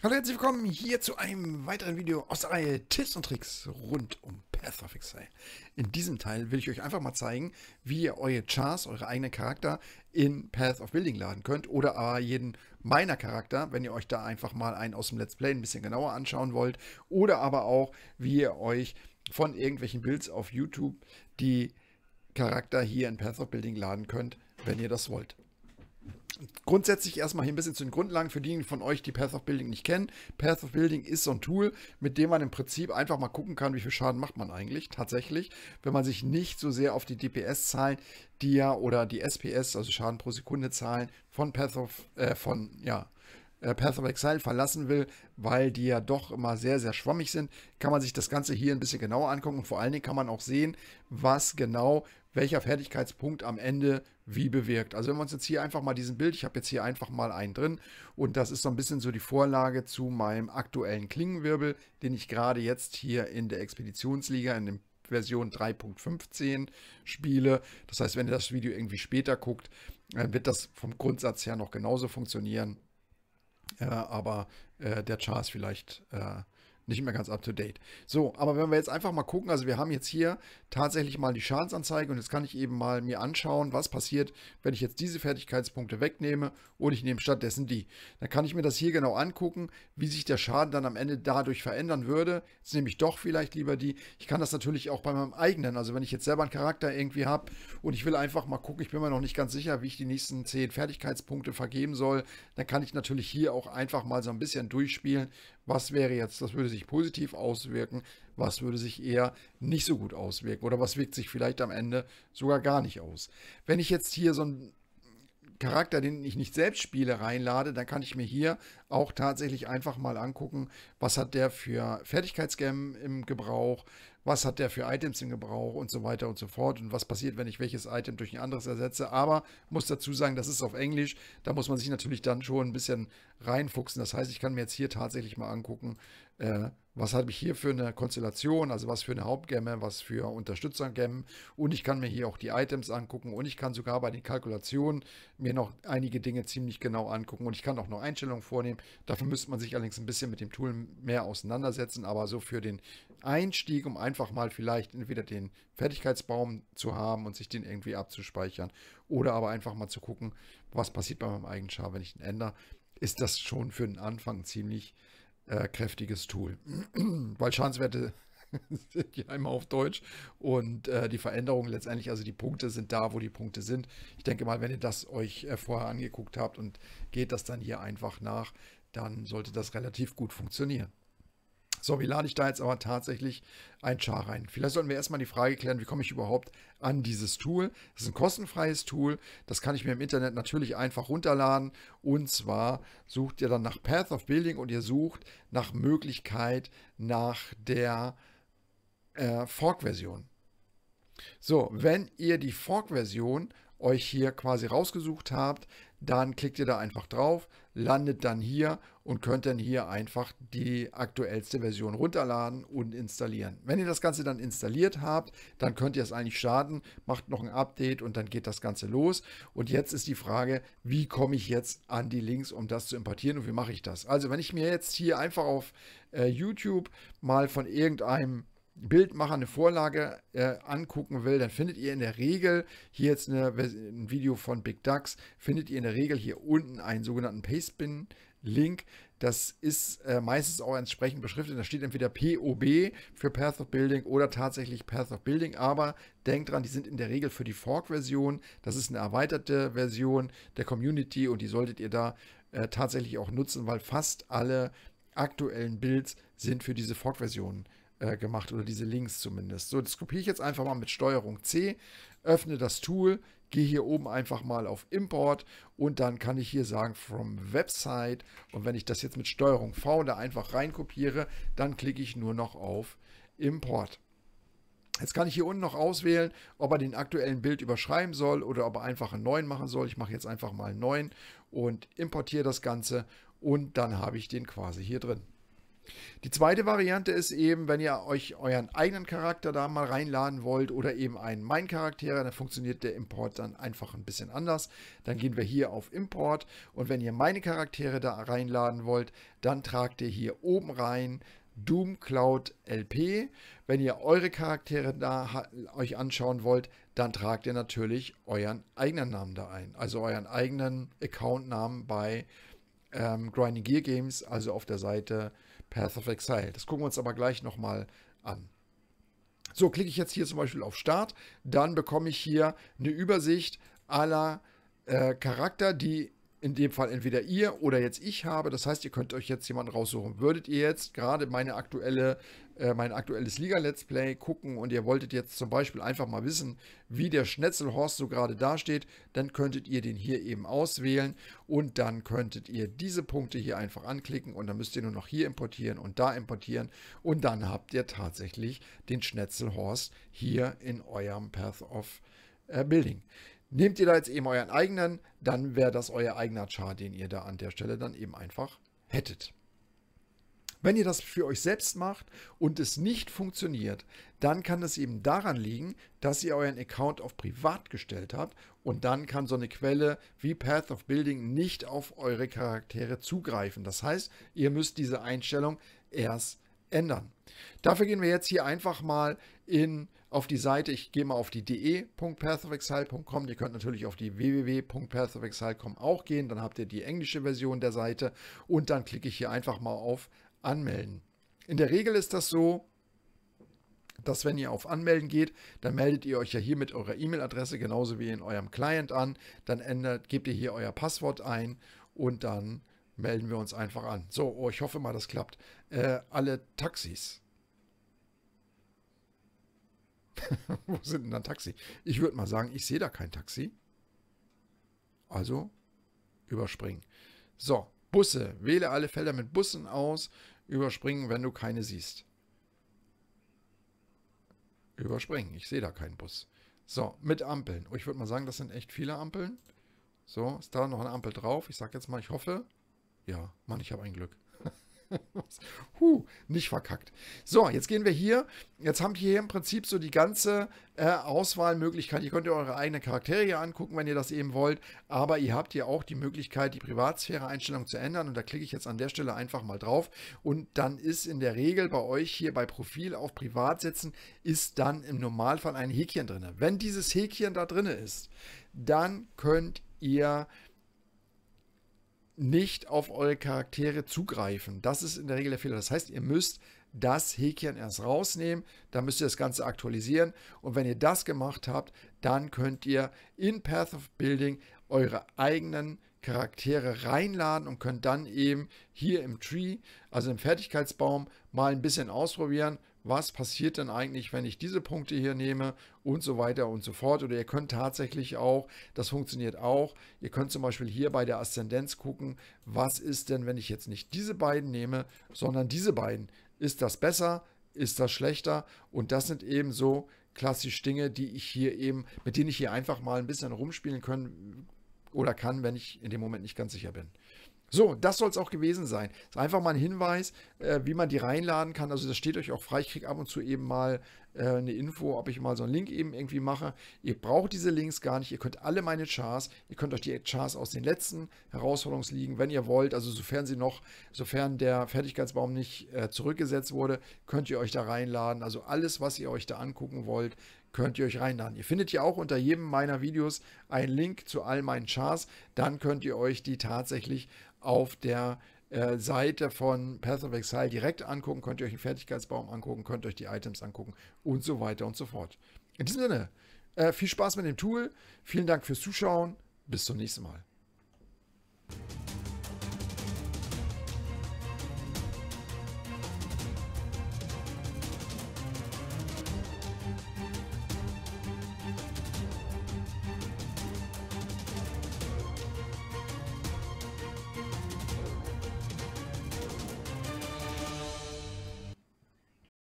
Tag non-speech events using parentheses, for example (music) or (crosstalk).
Hallo, herzlich willkommen hier zu einem weiteren Video aus der Reihe Tipps und Tricks rund um Path of Exile. In diesem Teil will ich euch einfach mal zeigen, wie ihr eure Chars, eure eigenen Charakter in Path of Building laden könnt oder aber jeden meiner Charakter, wenn ihr euch da einfach mal einen aus dem Let's Play ein bisschen genauer anschauen wollt oder aber auch, wie ihr euch von irgendwelchen Builds auf YouTube die Charakter hier in Path of Building laden könnt, wenn ihr das wollt grundsätzlich erstmal hier ein bisschen zu den Grundlagen für diejenigen von euch, die Path of Building nicht kennen. Path of Building ist so ein Tool, mit dem man im Prinzip einfach mal gucken kann, wie viel Schaden macht man eigentlich tatsächlich, wenn man sich nicht so sehr auf die DPS-Zahlen, die ja oder die SPS, also Schaden pro Sekunde Zahlen von Path of äh, von ja äh, Path of Exile verlassen will, weil die ja doch immer sehr, sehr schwammig sind, kann man sich das Ganze hier ein bisschen genauer angucken und vor allen Dingen kann man auch sehen, was genau welcher Fertigkeitspunkt am Ende wie bewirkt. Also wenn wir uns jetzt hier einfach mal diesen Bild, ich habe jetzt hier einfach mal einen drin und das ist so ein bisschen so die Vorlage zu meinem aktuellen Klingenwirbel, den ich gerade jetzt hier in der Expeditionsliga in dem Version 3.15 spiele. Das heißt, wenn ihr das Video irgendwie später guckt, äh, wird das vom Grundsatz her noch genauso funktionieren. Äh, aber äh, der Char ist vielleicht äh, nicht mehr ganz up to date. So, aber wenn wir jetzt einfach mal gucken, also wir haben jetzt hier tatsächlich mal die Schadensanzeige und jetzt kann ich eben mal mir anschauen, was passiert, wenn ich jetzt diese Fertigkeitspunkte wegnehme und ich nehme stattdessen die. Dann kann ich mir das hier genau angucken, wie sich der Schaden dann am Ende dadurch verändern würde. Jetzt nehme ich doch vielleicht lieber die. Ich kann das natürlich auch bei meinem eigenen, also wenn ich jetzt selber einen Charakter irgendwie habe und ich will einfach mal gucken, ich bin mir noch nicht ganz sicher, wie ich die nächsten 10 Fertigkeitspunkte vergeben soll, dann kann ich natürlich hier auch einfach mal so ein bisschen durchspielen, was wäre jetzt, das würde sich positiv auswirken, was würde sich eher nicht so gut auswirken oder was wirkt sich vielleicht am Ende sogar gar nicht aus. Wenn ich jetzt hier so ein Charakter, den ich nicht selbst spiele, reinlade, dann kann ich mir hier auch tatsächlich einfach mal angucken, was hat der für Fertigkeitsgem im Gebrauch, was hat der für Items im Gebrauch und so weiter und so fort und was passiert, wenn ich welches Item durch ein anderes ersetze. Aber muss dazu sagen, das ist auf Englisch, da muss man sich natürlich dann schon ein bisschen reinfuchsen. Das heißt, ich kann mir jetzt hier tatsächlich mal angucken, äh, was habe ich hier für eine Konstellation, also was für eine Hauptgamme, was für Unterstützergamme und ich kann mir hier auch die Items angucken und ich kann sogar bei den Kalkulationen mir noch einige Dinge ziemlich genau angucken und ich kann auch noch Einstellungen vornehmen. Dafür müsste man sich allerdings ein bisschen mit dem Tool mehr auseinandersetzen, aber so für den Einstieg, um einfach mal vielleicht entweder den Fertigkeitsbaum zu haben und sich den irgendwie abzuspeichern oder aber einfach mal zu gucken, was passiert bei meinem eigenen Char, wenn ich den ändere, ist das schon für den Anfang ziemlich äh, kräftiges Tool. (clears throat) Weil Schadenswerte (laughs) sind ja immer auf Deutsch und äh, die Veränderungen letztendlich, also die Punkte sind da, wo die Punkte sind. Ich denke mal, wenn ihr das euch äh, vorher angeguckt habt und geht das dann hier einfach nach, dann sollte das relativ gut funktionieren. So, wie lade ich da jetzt aber tatsächlich ein Char rein? Vielleicht sollten wir erstmal die Frage klären, wie komme ich überhaupt an dieses Tool? Das ist ein kostenfreies Tool, das kann ich mir im Internet natürlich einfach runterladen. Und zwar sucht ihr dann nach Path of Building und ihr sucht nach Möglichkeit nach der äh, Fork-Version. So, wenn ihr die Fork-Version euch hier quasi rausgesucht habt, dann klickt ihr da einfach drauf, landet dann hier und könnt dann hier einfach die aktuellste Version runterladen und installieren. Wenn ihr das Ganze dann installiert habt, dann könnt ihr es eigentlich starten, macht noch ein Update und dann geht das Ganze los. Und jetzt ist die Frage, wie komme ich jetzt an die Links, um das zu importieren und wie mache ich das? Also wenn ich mir jetzt hier einfach auf äh, YouTube mal von irgendeinem Bildmacher eine Vorlage äh, angucken will, dann findet ihr in der Regel, hier jetzt eine, ein Video von Big Ducks, findet ihr in der Regel hier unten einen sogenannten Pastebin-Link. Das ist äh, meistens auch entsprechend beschriftet. Da steht entweder POB für Path of Building oder tatsächlich Path of Building. Aber denkt dran, die sind in der Regel für die Fork-Version. Das ist eine erweiterte Version der Community und die solltet ihr da äh, tatsächlich auch nutzen, weil fast alle aktuellen Builds sind für diese Fork-Version äh, gemacht oder diese Links zumindest. So, das kopiere ich jetzt einfach mal mit Steuerung C, öffne das Tool, gehe hier oben einfach mal auf Import und dann kann ich hier sagen from Website und wenn ich das jetzt mit Steuerung V da einfach reinkopiere, dann klicke ich nur noch auf Import. Jetzt kann ich hier unten noch auswählen, ob er den aktuellen Bild überschreiben soll oder ob er einfach einen neuen machen soll. Ich mache jetzt einfach mal einen neuen und importiere das Ganze und dann habe ich den quasi hier drin. Die zweite Variante ist eben, wenn ihr euch euren eigenen Charakter da mal reinladen wollt oder eben einen Mein Charakter, dann funktioniert der Import dann einfach ein bisschen anders. Dann gehen wir hier auf Import und wenn ihr meine Charaktere da reinladen wollt, dann tragt ihr hier oben rein Doom Cloud LP. Wenn ihr eure Charaktere da euch anschauen wollt, dann tragt ihr natürlich euren eigenen Namen da ein, also euren eigenen Accountnamen bei ähm, Grinding Gear Games, also auf der Seite Path of Exile. Das gucken wir uns aber gleich nochmal an. So, klicke ich jetzt hier zum Beispiel auf Start, dann bekomme ich hier eine Übersicht aller äh, Charakter, die in dem Fall entweder ihr oder jetzt ich habe. Das heißt, ihr könnt euch jetzt jemanden raussuchen. Würdet ihr jetzt gerade meine aktuelle äh, mein aktuelles Liga-Let's Play gucken und ihr wolltet jetzt zum Beispiel einfach mal wissen, wie der Schnetzelhorst so gerade dasteht, dann könntet ihr den hier eben auswählen und dann könntet ihr diese Punkte hier einfach anklicken und dann müsst ihr nur noch hier importieren und da importieren und dann habt ihr tatsächlich den Schnetzelhorst hier in eurem Path of äh, Building. Nehmt ihr da jetzt eben euren eigenen, dann wäre das euer eigener Char, den ihr da an der Stelle dann eben einfach hättet. Wenn ihr das für euch selbst macht und es nicht funktioniert, dann kann es eben daran liegen, dass ihr euren Account auf privat gestellt habt und dann kann so eine Quelle wie Path of Building nicht auf eure Charaktere zugreifen. Das heißt, ihr müsst diese Einstellung erst ändern. Dafür gehen wir jetzt hier einfach mal in auf die Seite, ich gehe mal auf die de.pathofexile.com, ihr könnt natürlich auf die www.pathofexile.com auch gehen, dann habt ihr die englische Version der Seite und dann klicke ich hier einfach mal auf anmelden. In der Regel ist das so, dass wenn ihr auf Anmelden geht, dann meldet ihr euch ja hier mit eurer E-Mail-Adresse genauso wie in eurem Client an. Dann ändert, gebt ihr hier euer Passwort ein und dann melden wir uns einfach an. So, oh, ich hoffe mal, das klappt. Äh, alle Taxis. (laughs) Wo sind denn dann Taxi? Ich würde mal sagen, ich sehe da kein Taxi. Also überspringen. So, Busse. Wähle alle Felder mit Bussen aus. Überspringen, wenn du keine siehst. Überspringen. Ich sehe da keinen Bus. So, mit Ampeln. Oh, ich würde mal sagen, das sind echt viele Ampeln. So, ist da noch eine Ampel drauf? Ich sage jetzt mal, ich hoffe. Ja, Mann, ich habe ein Glück huh, nicht verkackt. So, jetzt gehen wir hier. Jetzt habt ihr hier im Prinzip so die ganze äh, Auswahlmöglichkeit. Ihr könnt ihr eure eigenen Charaktere hier angucken, wenn ihr das eben wollt. Aber ihr habt hier auch die Möglichkeit, die Privatsphäre-Einstellung zu ändern. Und da klicke ich jetzt an der Stelle einfach mal drauf. Und dann ist in der Regel bei euch hier bei Profil auf Privat setzen, ist dann im Normalfall ein Häkchen drin. Wenn dieses Häkchen da drin ist, dann könnt ihr nicht auf eure Charaktere zugreifen. Das ist in der Regel der Fehler. Das heißt, ihr müsst das Häkchen erst rausnehmen, dann müsst ihr das Ganze aktualisieren und wenn ihr das gemacht habt, dann könnt ihr in Path of Building eure eigenen Charaktere reinladen und könnt dann eben hier im Tree, also im Fertigkeitsbaum, mal ein bisschen ausprobieren, was passiert denn eigentlich, wenn ich diese Punkte hier nehme und so weiter und so fort. Oder ihr könnt tatsächlich auch, das funktioniert auch, ihr könnt zum Beispiel hier bei der Aszendenz gucken, was ist denn, wenn ich jetzt nicht diese beiden nehme, sondern diese beiden. Ist das besser? Ist das schlechter? Und das sind eben so klassisch Dinge, die ich hier eben, mit denen ich hier einfach mal ein bisschen rumspielen können oder kann, wenn ich in dem Moment nicht ganz sicher bin. So, das soll es auch gewesen sein. Das ist einfach mal ein Hinweis, äh, wie man die reinladen kann. Also das steht euch auch frei. Ich kriege ab und zu eben mal äh, eine Info, ob ich mal so einen Link eben irgendwie mache. Ihr braucht diese Links gar nicht. Ihr könnt alle meine Chars, ihr könnt euch die Chars aus den letzten Herausforderungsliegen, wenn ihr wollt, also sofern sie noch, sofern der Fertigkeitsbaum nicht äh, zurückgesetzt wurde, könnt ihr euch da reinladen. Also alles, was ihr euch da angucken wollt, könnt ihr euch reinladen. Ihr findet ja auch unter jedem meiner Videos einen Link zu all meinen Charts. Dann könnt ihr euch die tatsächlich auf der äh, Seite von Path of Exile direkt angucken, könnt ihr euch den Fertigkeitsbaum angucken, könnt euch die Items angucken und so weiter und so fort. In diesem Sinne, äh, viel Spaß mit dem Tool, vielen Dank fürs Zuschauen, bis zum nächsten Mal.